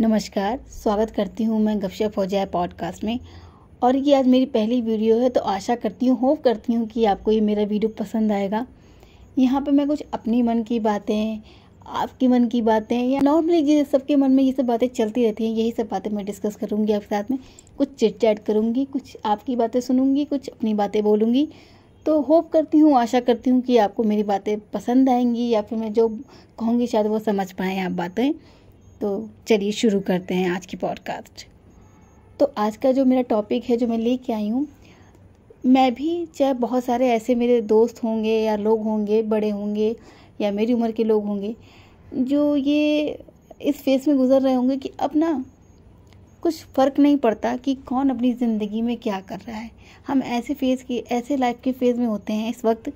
नमस्कार स्वागत करती हूँ मैं गपशप हो जाए पॉडकास्ट में और ये आज मेरी पहली वीडियो है तो आशा करती हूँ होप करती हूँ कि आपको ये मेरा वीडियो पसंद आएगा यहाँ पे मैं कुछ अपनी मन की बातें आपके मन की बातें या नॉर्मली जिस सबके मन में ये सब बातें चलती रहती हैं यही सब बातें मैं डिस्कस करूँगी आपके साथ में कुछ चिट चैट करूँगी कुछ आपकी बातें सुनूँगी कुछ अपनी बातें बोलूँगी तो होप करती हूँ आशा करती हूँ कि आपको मेरी बातें पसंद आएंगी या फिर मैं जो कहूँगी शायद वो समझ पाएँ आप बातें तो चलिए शुरू करते हैं आज की पॉडकास्ट तो आज का जो मेरा टॉपिक है जो मैं लेके आई हूँ मैं भी चाहे बहुत सारे ऐसे मेरे दोस्त होंगे या लोग होंगे बड़े होंगे या मेरी उम्र के लोग होंगे जो ये इस फेस में गुजर रहे होंगे कि अपना कुछ फ़र्क नहीं पड़ता कि कौन अपनी ज़िंदगी में क्या कर रहा है हम ऐसे फेज़ के ऐसे लाइफ के फेज़ में होते हैं इस वक्त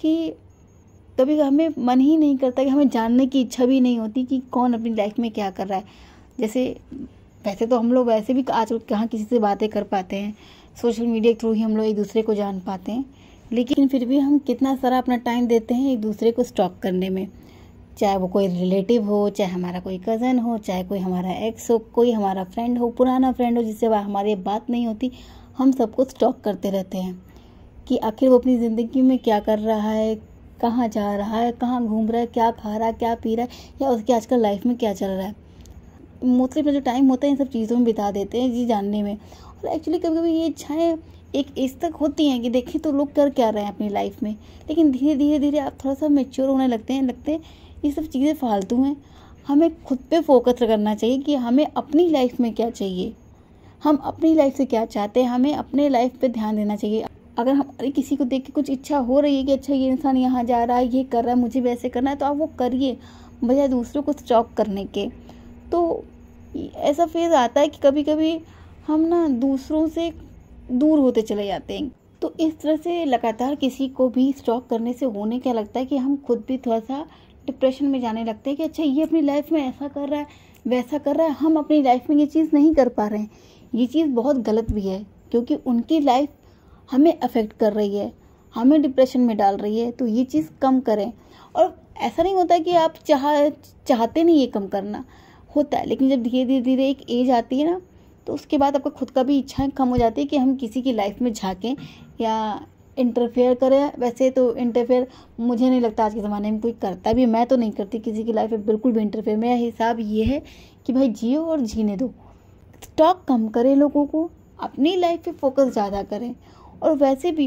कि कभी हमें मन ही नहीं करता कि हमें जानने की इच्छा भी नहीं होती कि कौन अपनी लाइफ में क्या कर रहा है जैसे वैसे तो हम लोग वैसे भी आज कहाँ किसी से बातें कर पाते हैं सोशल मीडिया के थ्रू ही हम लोग एक दूसरे को जान पाते हैं लेकिन फिर भी हम कितना सारा अपना टाइम देते हैं एक दूसरे को स्टॉक करने में चाहे वो कोई रिलेटिव हो चाहे हमारा कोई कज़न हो चाहे कोई हमारा एक्स हो कोई हमारा फ्रेंड हो पुराना फ्रेंड हो जिससे हमारी बात नहीं होती हम सबको स्टॉक करते रहते हैं कि आखिर वो अपनी ज़िंदगी में क्या कर रहा है कहाँ जा रहा है कहाँ घूम रहा है क्या खा रहा है क्या पी रहा है या उसकी आजकल लाइफ में क्या चल रहा है मोस्टली अपना जो टाइम होता है इन सब चीज़ों में बिता देते हैं ये जानने में और एक्चुअली कभी कभी ये इच्छाएँ एक एज तक होती हैं कि देखें तो लोग कर क्या रहे हैं अपनी लाइफ में लेकिन धीरे धीरे धीरे आप थोड़ा सा मेच्योर होने लगते हैं लगते हैं ये सब चीज़ें फालतू हैं हमें खुद पे फोकस करना चाहिए कि हमें अपनी लाइफ में क्या चाहिए हम अपनी लाइफ से क्या चाहते हैं हमें अपने लाइफ पे ध्यान देना चाहिए अगर हमारी किसी को देख के कुछ इच्छा हो रही है कि अच्छा ये इंसान यहाँ जा रहा है ये कर रहा है मुझे वैसे करना है तो आप वो करिए बजाय दूसरों को स्टॉक करने के तो ऐसा फेज़ आता है कि कभी कभी हम ना दूसरों से दूर होते चले जाते हैं तो इस तरह से लगातार किसी को भी स्टॉक करने से होने क्या लगता है कि हम खुद भी थोड़ा सा डिप्रेशन में जाने लगते हैं कि अच्छा ये अपनी लाइफ में ऐसा कर रहा है वैसा कर रहा है हम अपनी लाइफ में ये चीज़ नहीं कर पा रहे हैं ये चीज़ बहुत गलत भी है क्योंकि उनकी लाइफ हमें अफेक्ट कर रही है हमें डिप्रेशन में डाल रही है तो ये चीज़ कम करें और ऐसा नहीं होता कि आप चाह चाहते नहीं ये कम करना होता है लेकिन जब धीरे धीरे धीरे एक एज आती है ना तो उसके बाद आपका खुद का भी इच्छाएँ कम हो जाती है कि हम किसी की लाइफ में झाँकें या इंटरफेयर करें वैसे तो इंटरफेयर मुझे नहीं लगता आज के ज़माने में कोई करता भी मैं तो नहीं करती किसी की लाइफ में बिल्कुल भी इंटरफेयर मेरा हिसाब ये है कि भाई जियो और जीने दो टॉक कम करें लोगों को अपनी लाइफ पे फोकस ज़्यादा करें और वैसे भी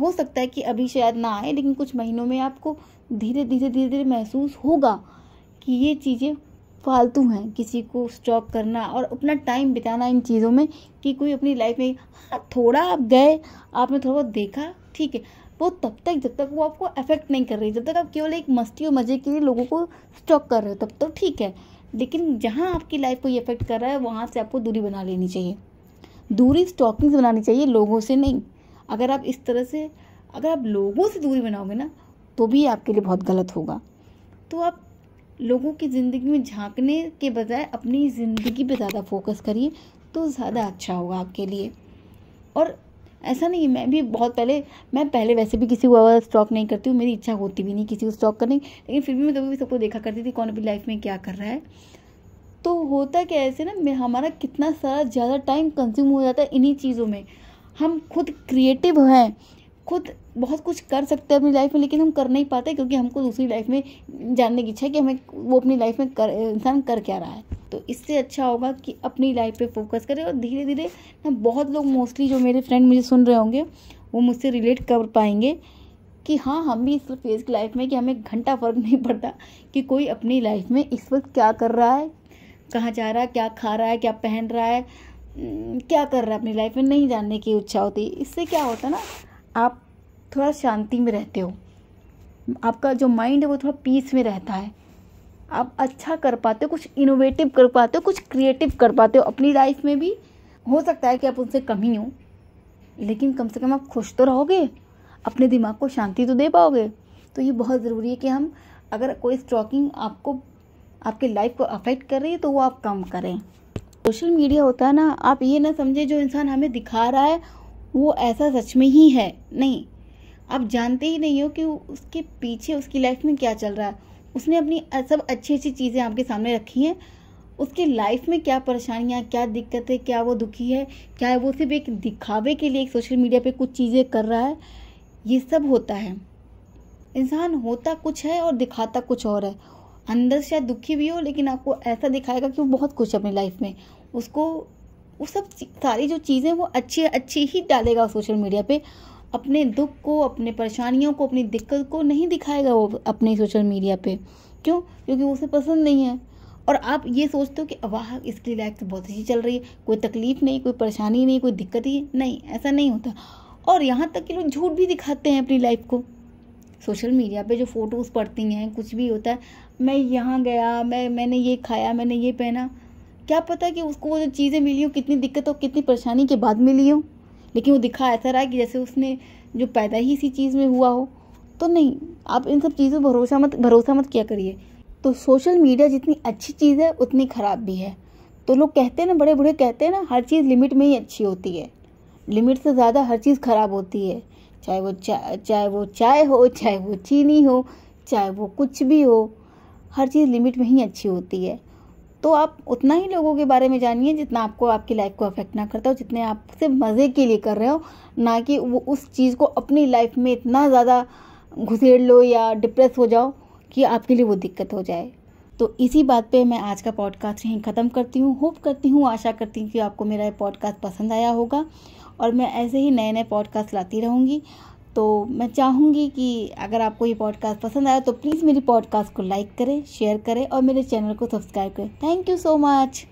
हो सकता है कि अभी शायद ना आए लेकिन कुछ महीनों में आपको धीरे धीरे धीरे धीरे महसूस होगा कि ये चीज़ें फालतू हैं किसी को स्टॉप करना और अपना टाइम बिताना इन चीज़ों में कि कोई अपनी लाइफ में हाँ थोड़ा आप गए आपने थोड़ा बहुत देखा ठीक है वो तब तक जब तक वो आपको अफेक्ट नहीं कर रही जब तक आप केवल एक मस्ती और मज़े के लिए लोगों को स्टॉक कर रहे हो तब तो ठीक है लेकिन जहाँ आपकी लाइफ को ये अफेक्ट कर रहा है वहाँ से आपको दूरी बना लेनी चाहिए दूरी स्टॉकिंग से बनानी चाहिए लोगों से नहीं अगर आप इस तरह से अगर आप लोगों से दूरी बनाओगे ना तो भी आपके लिए बहुत गलत होगा तो आप लोगों की ज़िंदगी में झांकने के बजाय अपनी ज़िंदगी पे ज़्यादा फोकस करिए तो ज़्यादा अच्छा होगा आपके लिए और ऐसा नहीं मैं भी बहुत पहले मैं पहले वैसे भी किसी को स्टॉक नहीं करती हूँ मेरी इच्छा होती भी नहीं किसी को स्टॉक करने लेकिन फिर भी मैं कभी भी सबको देखा करती थी कौन अपनी लाइफ में क्या कर रहा है तो होता क्या ऐसे ना मैं हमारा कितना सारा ज़्यादा टाइम कंज्यूम हो जाता है इन्हीं चीज़ों में हम खुद क्रिएटिव हैं खुद बहुत कुछ कर सकते हैं अपनी लाइफ में लेकिन हम कर नहीं पाते क्योंकि हमको दूसरी लाइफ में जानने की इच्छा है कि हमें वो अपनी लाइफ में कर इंसान कर क्या रहा है तो इससे अच्छा होगा कि अपनी लाइफ पे फोकस करें और धीरे धीरे ना बहुत लोग मोस्टली जो मेरे फ्रेंड मुझे सुन रहे होंगे वो मुझसे रिलेट कर पाएंगे कि हाँ हम भी इस फेज़ की लाइफ में कि हमें घंटा फ़र्क नहीं पड़ता कि कोई अपनी लाइफ में इस वक्त क्या कर रहा है कहाँ जा रहा है क्या खा रहा है क्या पहन रहा है क्या कर रहा है अपनी लाइफ में नहीं जानने की इच्छा होती इससे क्या होता है ना आप थोड़ा शांति में रहते हो आपका जो माइंड है वो थोड़ा पीस में रहता है आप अच्छा कर पाते हो कुछ इनोवेटिव कर पाते हो कुछ क्रिएटिव कर पाते हो अपनी लाइफ में भी हो सकता है कि आप उनसे कम ही हो लेकिन कम से कम आप खुश तो रहोगे अपने दिमाग को शांति तो दे पाओगे तो ये बहुत ज़रूरी है कि हम अगर कोई स्ट्रॉकिंग आपको आपकी लाइफ को अफेक्ट कर रही है तो वो आप कम करें सोशल मीडिया होता है ना आप ये ना समझे जो इंसान हमें दिखा रहा है वो ऐसा सच में ही है नहीं आप जानते ही नहीं हो कि उसके पीछे उसकी लाइफ में क्या चल रहा है उसने अपनी सब अच्छी अच्छी चीज़ें आपके सामने रखी हैं उसकी लाइफ में क्या परेशानियाँ क्या दिक्कत है क्या वो दुखी है क्या वो सिर्फ एक दिखावे के लिए एक सोशल मीडिया पे कुछ चीज़ें कर रहा है ये सब होता है इंसान होता कुछ है और दिखाता कुछ और है अंदर शायद दुखी भी हो लेकिन आपको ऐसा दिखाएगा कि वो बहुत खुश है अपनी लाइफ में उसको वो सब सारी जो चीज़ें वो अच्छी अच्छी ही डालेगा सोशल मीडिया पे अपने दुख को अपने परेशानियों को अपनी दिक्कत को नहीं दिखाएगा वो अपने सोशल मीडिया पे क्यों क्योंकि उसे पसंद नहीं है और आप ये सोचते हो कि वाह इसकी लाइफ तो बहुत अच्छी चल रही है कोई तकलीफ़ नहीं कोई परेशानी नहीं कोई दिक्कत ही नहीं ऐसा नहीं होता और यहाँ तक कि लोग झूठ भी दिखाते हैं अपनी लाइफ को सोशल मीडिया पे जो फ़ोटोज़ पड़ती हैं कुछ भी होता है मैं यहाँ गया मैं मैंने ये खाया मैंने ये पहना क्या पता कि उसको वो जो चीज़ें मिली हो कितनी दिक्कत हो कितनी परेशानी के बाद मिली हो लेकिन वो दिखा ऐसा रहा है कि जैसे उसने जो पैदा ही इसी चीज़ में हुआ हो तो नहीं आप इन सब चीज़ों भरोसा मत भरोसा मत क्या करिए तो सोशल मीडिया जितनी अच्छी चीज़ है उतनी ख़राब भी है तो लोग कहते हैं ना बड़े बूढ़े कहते हैं ना हर चीज़ लिमिट में ही अच्छी होती है लिमिट से ज़्यादा हर चीज़ ख़राब होती है चाहे वो चा चाहे वो चाय हो चाहे वो चीनी हो चाहे वो कुछ भी हो हर चीज़ लिमिट में ही अच्छी होती है तो आप उतना ही लोगों के बारे में जानिए जितना आपको आपकी लाइफ को अफेक्ट ना करता हो जितने आप सिर्फ मज़े के लिए कर रहे हो ना कि वो उस चीज़ को अपनी लाइफ में इतना ज़्यादा घुसेड़ लो या डिप्रेस हो जाओ कि आपके लिए वो दिक्कत हो जाए तो इसी बात पे मैं आज का पॉडकास्ट यहीं ख़त्म करती हूँ होप करती हूँ आशा करती हूँ कि आपको मेरा ये पॉडकास्ट पसंद आया होगा और मैं ऐसे ही नए नए पॉडकास्ट लाती रहूँगी तो मैं चाहूँगी कि अगर आपको ये पॉडकास्ट पसंद आया तो प्लीज़ मेरी पॉडकास्ट को लाइक करें शेयर करें और मेरे चैनल को सब्सक्राइब करें थैंक यू सो मच